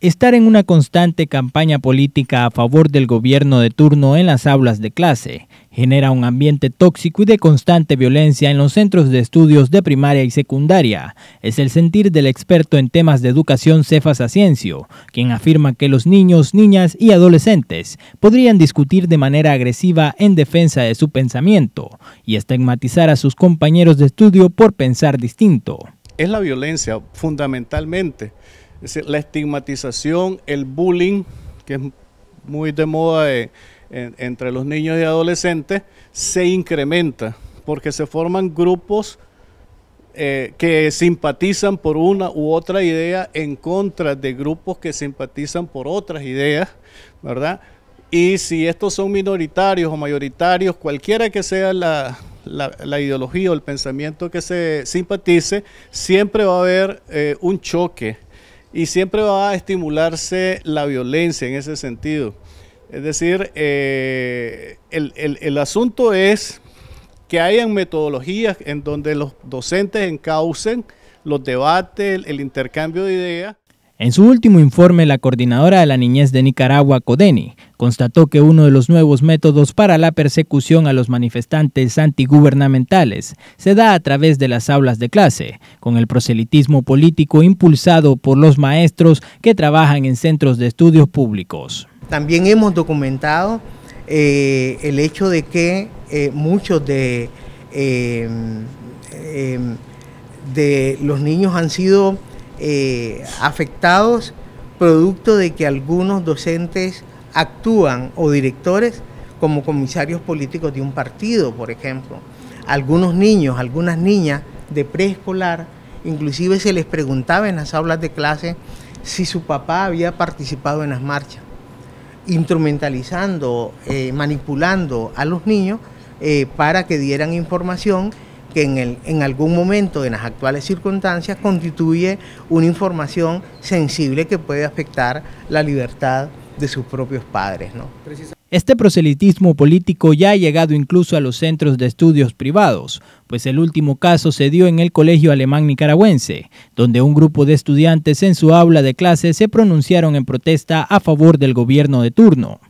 estar en una constante campaña política a favor del gobierno de turno en las aulas de clase genera un ambiente tóxico y de constante violencia en los centros de estudios de primaria y secundaria. Es el sentir del experto en temas de educación Cefas Aciencio, quien afirma que los niños, niñas y adolescentes podrían discutir de manera agresiva en defensa de su pensamiento y estigmatizar a sus compañeros de estudio por pensar distinto. Es la violencia fundamentalmente es decir, la estigmatización, el bullying, que es muy de moda eh, entre los niños y adolescentes, se incrementa porque se forman grupos eh, que simpatizan por una u otra idea en contra de grupos que simpatizan por otras ideas, ¿verdad? Y si estos son minoritarios o mayoritarios, cualquiera que sea la, ideología o el pensamiento que se simpatice, siempre va a haber eh, un choque y siempre va a estimularse la violencia en ese sentido. Es decir, eh, el, asunto es que hayan metodologías en donde los docentes encaucen los debates, el intercambio de ideas en su último informe, la coordinadora de la niñez de Nicaragua, Codeni, constató que uno de los nuevos métodos para la persecución a los manifestantes antigubernamentales se da a través de las aulas de clase, con el proselitismo político impulsado por los maestros que trabajan en centros de estudios públicos. También hemos documentado eh, el hecho de que eh, muchos eh, de los niños han sido eh, afectados producto de que algunos docentes actúan o directores como comisarios políticos de un partido, por ejemplo. Algunos niños, algunas niñas de preescolar, inclusive se les preguntaba en las aulas de clase si su papá había participado en las marchas, instrumentalizando, eh, manipulando a los niños eh, para que dieran información que en, el, en algún momento, en las actuales circunstancias, constituye una información sensible que puede afectar la libertad de sus propios padres. ¿no? Este proselitismo político ya ha llegado incluso a los centros de estudios privados, pues el último caso se dio en el Colegio Alemán Nicaragüense, donde un grupo de estudiantes en su aula de clase se pronunciaron en protesta a favor del gobierno de turno.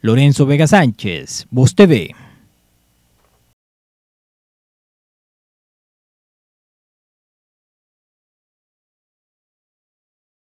Lorenzo Vega Sánchez, Voz TV.